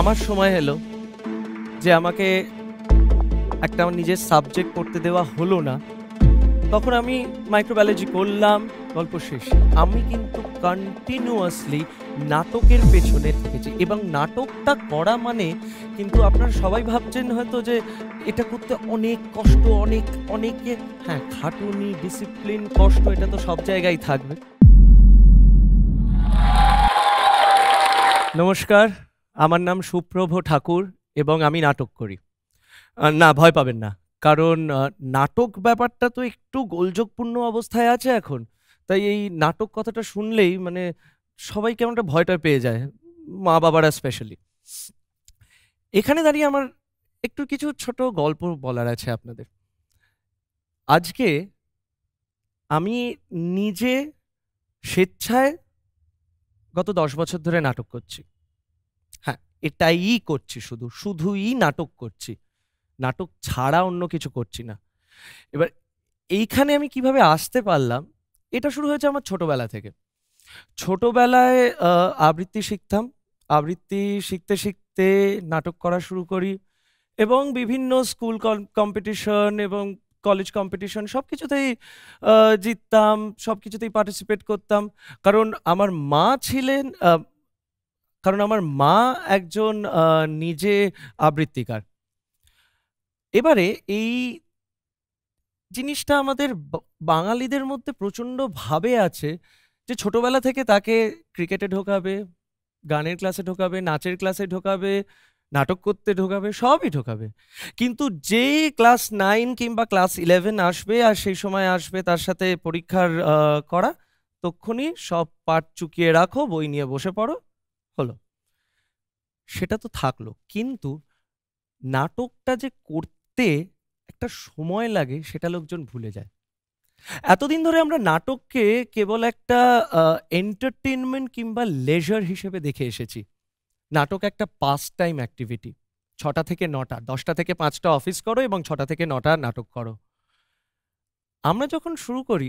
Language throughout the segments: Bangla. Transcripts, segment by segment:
আমার সময় এলো যে আমাকে একটা আমার নিজের সাবজেক্ট পড়তে দেওয়া হলো না তখন আমি মাইক্রোবায়োলজি করলাম গল্প শেষ আমি কিন্তু কন্টিনিউয়াসলি নাটকের পেছনে থেকেছি এবং নাটকটা করা মানে কিন্তু আপনারা সবাই ভাবছেন হয়তো যে এটা করতে অনেক কষ্ট অনেক অনেকে হ্যাঁ খাটুনি ডিসিপ্লিন কষ্ট এটা তো সব জায়গায় থাকবে নমস্কার আমার নাম সুপ্রভ ঠাকুর এবং আমি নাটক করি না ভয় পাবেন না কারণ নাটক ব্যাপারটা তো একটু গোলযোগপূর্ণ অবস্থায় আছে এখন তাই এই নাটক কথাটা শুনলেই মানে সবাই কেমন একটা ভয়টা পেয়ে যায় মা বাবারা স্পেশালি এখানে দাঁড়িয়ে আমার একটু কিছু ছোট গল্প বলার আছে আপনাদের আজকে আমি নিজে স্বেচ্ছায় গত দশ বছর ধরে নাটক করছি এটাই করছি শুধু শুধুই নাটক করছি নাটক ছাড়া অন্য কিছু করছি না এবার এইখানে আমি কিভাবে আসতে পারলাম এটা শুরু হয়েছে আমার ছোটবেলা থেকে ছোটবেলায় আবৃত্তি শিখতাম আবৃত্তি শিখতে শিখতে নাটক করা শুরু করি এবং বিভিন্ন স্কুল কম্পিটিশন এবং কলেজ কম্পিটিশন সব কিছুতেই জিততাম সব কিছুতেই পার্টিসিপেট করতাম কারণ আমার মা ছিলেন কারণ আমার মা একজন নিজে আবৃত্তিকার এবারে এই জিনিসটা আমাদের বাঙালিদের মধ্যে প্রচণ্ডভাবে আছে যে ছোটবেলা থেকে তাকে ক্রিকেটে ঢোকাবে গানের ক্লাসে ঢোকাবে নাচের ক্লাসে ঢোকাবে নাটক করতে ঢোকাবে সবই ঢোকাবে কিন্তু যে ক্লাস নাইন কিংবা ক্লাস ইলেভেন আসবে আর সেই সময় আসবে তার সাথে পরীক্ষার করা তক্ষণি সব পাঠ চুকিয়ে রাখো বই নিয়ে বসে পড়ো হলো সেটা তো থাকলো কিন্তু নাটকটা যে করতে একটা সময় লাগে সেটা লোকজন ভুলে যায় এতদিন ধরে আমরা নাটককে কেবল একটা এন্টারটেনমেন্ট কিংবা লেজার হিসেবে দেখে এসেছি নাটক একটা পাস টাইম অ্যাক্টিভিটি ছটা থেকে নটা দশটা থেকে পাঁচটা অফিস করো এবং ছটা থেকে নটা নাটক করো আমরা যখন শুরু করি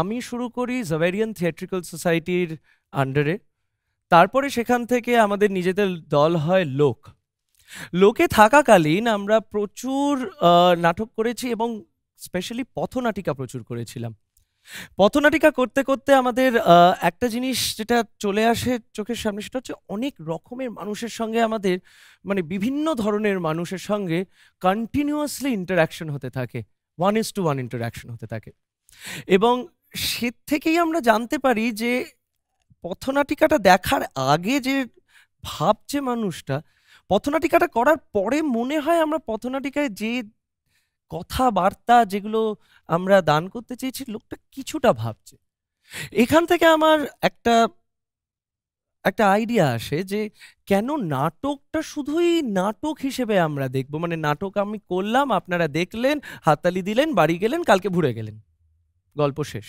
আমি শুরু করি জাভেরিয়ান থিয়েট্রিক্যাল সোসাইটির আন্ডারে তারপরে সেখান থেকে আমাদের নিজেদের দল হয় লোক লোকে থাকাকালীন আমরা প্রচুর নাটক করেছি এবং স্পেশালি পথনাটিকা প্রচুর করেছিলাম পথনাটিকা করতে করতে আমাদের একটা জিনিস যেটা চলে আসে চোখের সামনে সেটা হচ্ছে অনেক রকমের মানুষের সঙ্গে আমাদের মানে বিভিন্ন ধরনের মানুষের সঙ্গে কন্টিনিউয়াসলি ইন্টারাকশন হতে থাকে one is to one interaction হতে থাকে এবং সে থেকেই আমরা জানতে পারি যে পথনাটিকাটা দেখার আগে যে ভাবছে মানুষটা পথনাটিকাটা করার পরে মনে হয় আমরা পথনাটিকায় যে কথাবার্তা যেগুলো আমরা দান করতে চেয়েছি লোকটা কিছুটা ভাবছে এখান থেকে আমার একটা একটা আইডিয়া আসে যে কেন নাটকটা শুধুই নাটক হিসেবে আমরা দেখব মানে নাটক আমি করলাম আপনারা দেখলেন হাততালি দিলেন বাড়ি গেলেন কালকে ভুরে গেলেন গল্প শেষ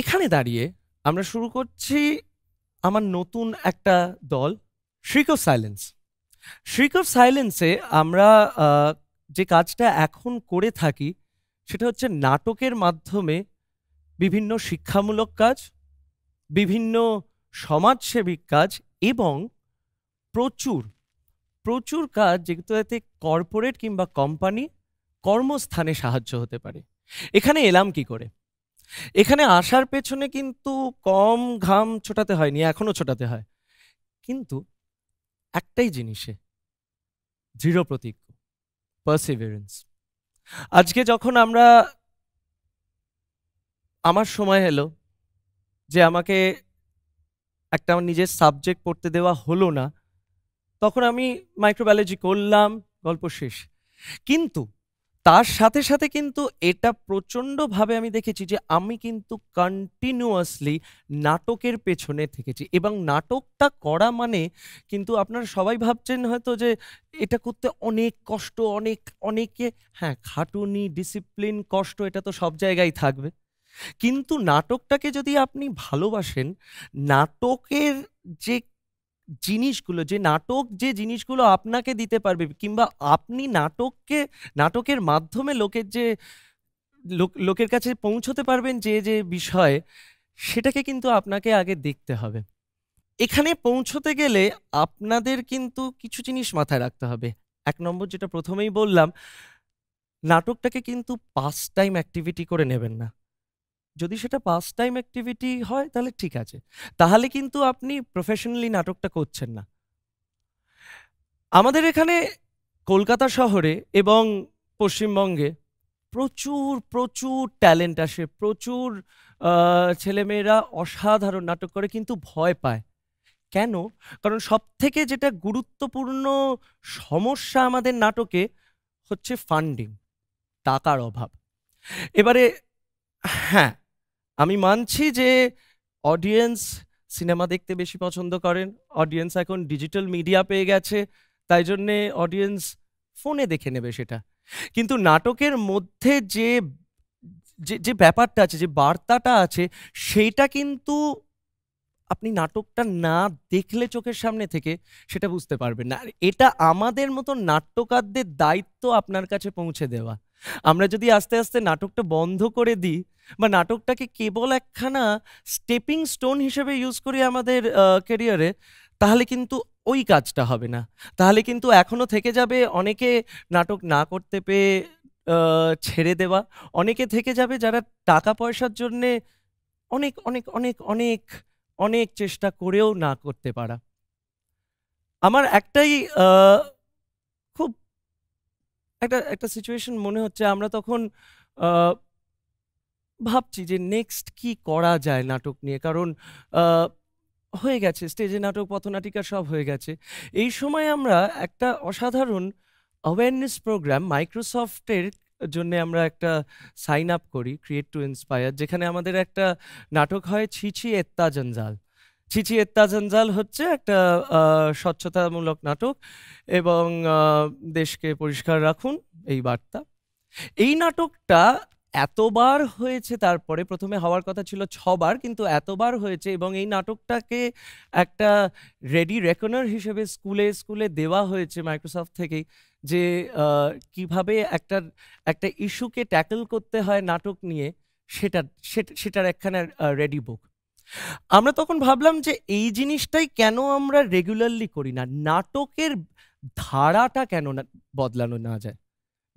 এখানে দাঁড়িয়ে আমরা শুরু করছি আমার নতুন একটা দল shriek of silence shriek of সাইলেন্সে আমরা যে কাজটা এখন করে থাকি সেটা হচ্ছে নাটকের মাধ্যমে বিভিন্ন শিক্ষামূলক কাজ বিভিন্ন সমাজসেবিক কাজ এবং প্রচুর প্রচুর কাজ যেগুলোতে কর্পোরেট কিংবা কোম্পানি কর্মস্থানে সাহায্য হতে পারে এখানে এলাম কি করে এখানে আসার পেছনে কিন্তু কম ঘাম ছোটাতে হয়নি এখনো ছোটাতে হয় কিন্তু একটাই জিনিসে দৃঢ় প্রতিজ্ঞ পারসিভারেন্স আজকে যখন আমরা আমার সময় এলো যে আমাকে একটা আমার নিজের সাবজেক্ট পড়তে দেওয়া হলো না তখন আমি মাইক্রোবায়োলজি করলাম গল্প শেষ কিন্তু তার সাথে সাথে কিন্তু এটা প্রচণ্ডভাবে আমি দেখেছি যে আমি কিন্তু কন্টিনিউয়াসলি নাটকের পেছনে থেকেছি এবং নাটকটা করা মানে কিন্তু আপনারা সবাই ভাবছেন হয়তো যে এটা করতে অনেক কষ্ট অনেক অনেকে হ্যাঁ খাটুনি ডিসিপ্লিন কষ্ট এটা তো সব জায়গায় থাকবে কিন্তু নাটকটাকে যদি আপনি ভালোবাসেন নাটকের যে জিনিসগুলো যে নাটক যে জিনিসগুলো আপনাকে দিতে পারবে কিংবা আপনি নাটককে নাটকের মাধ্যমে লোকের যে লোকের কাছে পৌঁছতে পারবেন যে যে বিষয় সেটাকে কিন্তু আপনাকে আগে দেখতে হবে এখানে পৌঁছতে গেলে আপনাদের কিন্তু কিছু জিনিস মাথায় রাখতে হবে এক নম্বর যেটা প্রথমেই বললাম নাটকটাকে কিন্তু পাস টাইম অ্যাক্টিভিটি করে নেবেন না যদি সেটা পাস টাইম অ্যাক্টিভিটি হয় তাহলে ঠিক আছে তাহলে কিন্তু আপনি প্রফেশনালি নাটকটা করছেন না আমাদের এখানে কলকাতা শহরে এবং পশ্চিমবঙ্গে প্রচুর প্রচুর ট্যালেন্ট আসে প্রচুর ছেলেমেয়েরা অসাধারণ নাটক করে কিন্তু ভয় পায় কেন কারণ সব থেকে যেটা গুরুত্বপূর্ণ সমস্যা আমাদের নাটকে হচ্ছে ফান্ডিং টাকার অভাব এবারে হ্যাঁ আমি মানছি যে অডিয়েন্স সিনেমা দেখতে বেশি পছন্দ করেন অডিয়েন্স এখন ডিজিটাল মিডিয়া পেয়ে গেছে তাই জন্যে অডিয়েন্স ফোনে দেখে নেবে সেটা কিন্তু নাটকের মধ্যে যে যে ব্যাপারটা আছে যে বার্তাটা আছে সেইটা কিন্তু আপনি নাটকটা না দেখলে চোখের সামনে থেকে সেটা বুঝতে পারবেন না এটা আমাদের মতো নাট্যকারদের দায়িত্ব আপনার কাছে পৌঁছে দেওয়া আমরা যদি আস্তে আস্তে নাটকটা বন্ধ করে দিই বা নাটকটাকে কেবল একখানা স্টেপিং স্টোন হিসেবে ইউজ করি আমাদের ক্যারিয়ারে তাহলে কিন্তু ওই কাজটা হবে না তাহলে কিন্তু এখনও থেকে যাবে অনেকে নাটক না করতে পেয়ে ছেড়ে দেওয়া অনেকে থেকে যাবে যারা টাকা পয়সার জন্যে অনেক অনেক অনেক অনেক অনেক চেষ্টা করেও না করতে পারা আমার একটাই একটা একটা সিচুয়েশন মনে হচ্ছে আমরা তখন ভাবছি যে নেক্সট কি করা যায় নাটক নিয়ে কারণ হয়ে গেছে স্টেজে নাটক পথনাটিকা সব হয়ে গেছে এই সময় আমরা একটা অসাধারণ অ্যাওয়ারনেস প্রোগ্রাম মাইক্রোসফটের জন্য আমরা একটা সাইন আপ করি ক্রিয়েট টু ইন্সপায়ার যেখানে আমাদের একটা নাটক হয় ছিছি এত্তা জঞ্জাল ছিচি এত্তাজঞ্জাল হচ্ছে একটা স্বচ্ছতামূলক নাটক এবং দেশকে পরিষ্কার রাখুন এই বার্তা এই নাটকটা এতবার হয়েছে তারপরে প্রথমে হওয়ার কথা ছিল ছবার কিন্তু এতবার হয়েছে এবং এই নাটকটাকে একটা রেডি রেকনার হিসেবে স্কুলে স্কুলে দেওয়া হয়েছে মাইক্রোসফট থেকেই যে কিভাবে একটা একটা ইস্যুকে ট্যাকল করতে হয় নাটক নিয়ে সেটা সেটার একখানে রেডি বুক আমরা তখন ভাবলাম যে এই জিনিসটাই কেন আমরা রেগুলারলি করি না নাটকের ধারাটা কেন বদলানো না যায়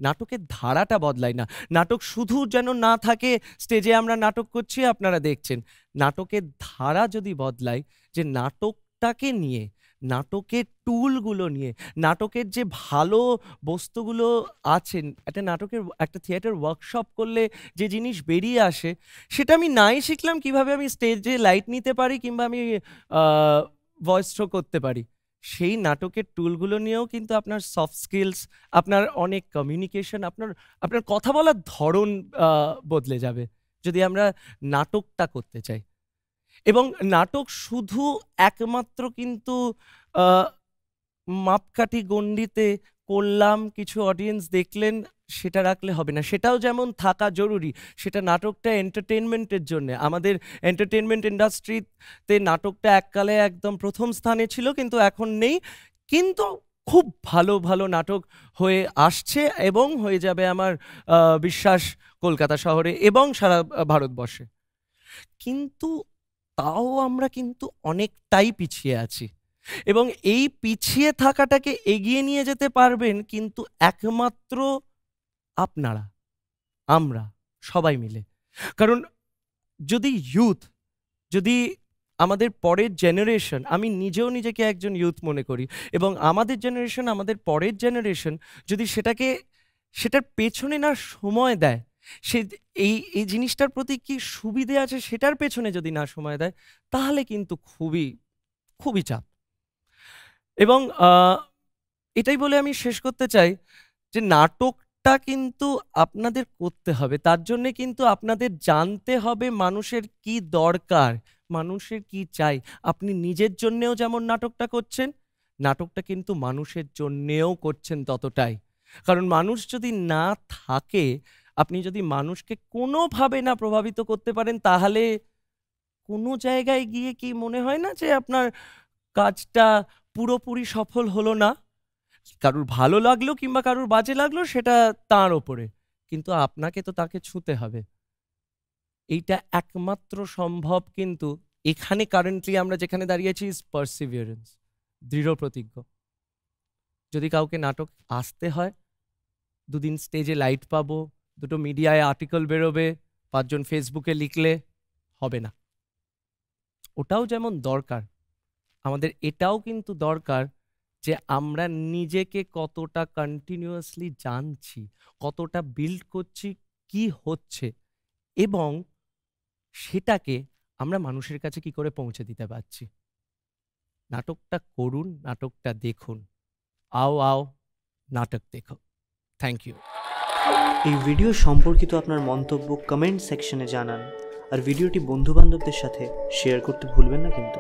নাটকের ধারাটা বদলায় না নাটক শুধু যেন না থাকে স্টেজে আমরা নাটক করছি আপনারা দেখছেন নাটকের ধারা যদি বদলায় যে নাটকটাকে নিয়ে নাটকের টুলগুলো নিয়ে নাটকের যে ভালো বস্তুগুলো আছে একটা নাটকের একটা থিয়েটার ওয়ার্কশপ করলে যে জিনিস বেরিয়ে আসে সেটা আমি নাই শিখলাম কিভাবে আমি স্টেজে লাইট নিতে পারি কিংবা আমি ভয়েস শো করতে পারি সেই নাটকের টুলগুলো নিয়েও কিন্তু আপনার সফট স্কিলস আপনার অনেক কমিউনিকেশন আপনার আপনার কথা বলার ধরন বদলে যাবে যদি আমরা নাটকটা করতে চাই এবং নাটক শুধু একমাত্র কিন্তু মাপকাঠি গণ্ডিতে করলাম কিছু অডিয়েন্স দেখলেন সেটা রাখলে হবে না সেটাও যেমন থাকা জরুরি সেটা নাটকটা এন্টারটেনমেন্টের জন্য আমাদের এন্টারটেনমেন্ট ইন্ডাস্ট্রিতে নাটকটা এককালে একদম প্রথম স্থানে ছিল কিন্তু এখন নেই কিন্তু খুব ভালো ভালো নাটক হয়ে আসছে এবং হয়ে যাবে আমার বিশ্বাস কলকাতা শহরে এবং সারা ভারতবর্ষে কিন্তু তাও আমরা কিন্তু অনেকটাই পিছিয়ে আছি এবং এই পিছিয়ে থাকাটাকে এগিয়ে নিয়ে যেতে পারবেন কিন্তু একমাত্র আপনারা আমরা সবাই মিলে কারণ যদি ইউথ যদি আমাদের পরের জেনারেশন আমি নিজেও নিজেকে একজন ইউথ মনে করি এবং আমাদের জেনারেশন আমাদের পরের জেনারেশন যদি সেটাকে সেটার পেছনে না সময় দেয় সে এই এই জিনিসটার প্রতি কি সুবিধে আছে সেটার পেছনে যদি না সময় দেয় তাহলে কিন্তু খুবই খুবই চাপ এবং এটাই বলে আমি শেষ করতে চাই যে নাটকটা কিন্তু আপনাদের করতে হবে তার জন্যে কিন্তু আপনাদের জানতে হবে মানুষের কি দরকার মানুষের কি চাই আপনি নিজের জন্যেও যেমন নাটকটা করছেন নাটকটা কিন্তু মানুষের জন্যেও করছেন ততটাই কারণ মানুষ যদি না থাকে আপনি যদি মানুষকে কোনোভাবে না প্রভাবিত করতে পারেন তাহলে কোনো জায়গায় গিয়ে কি মনে হয় না যে আপনার কাজটা পুরোপুরি সফল হলো না কারুর ভালো লাগলো কিংবা কারুর বাজে লাগলো সেটা তার ওপরে কিন্তু আপনাকে তো তাকে ছুঁতে হবে এইটা একমাত্র সম্ভব কিন্তু এখানে কারেন্টলি আমরা যেখানে দাঁড়িয়েছি ইজ পারসিভিয়ারেন্স দৃঢ় প্রতিজ্ঞ যদি কাউকে নাটক আসতে হয় দুদিন স্টেজে লাইট পাবো দুটো মিডিয়ায় আর্টিকেল বেরোবে পাঁচজন ফেসবুকে লিখলে হবে না ওটাও যেমন দরকার আমাদের এটাও কিন্তু দরকার যে আমরা নিজেকে কতটা কন্টিনিউয়াসলি জানছি কতটা বিল্ড করছি কি হচ্ছে এবং সেটাকে আমরা মানুষের কাছে কি করে পৌঁছে দিতে পারছি নাটকটা করুন নাটকটা দেখুন আও আও নাটক দেখো থ্যাংক ইউ এই ভিডিও সম্পর্কিত আপনার মন্তব্য কমেন্ট সেকশনে জানান আর ভিডিওটি বন্ধুবান্ধবদের সাথে শেয়ার করতে ভুলবেন না কিন্তু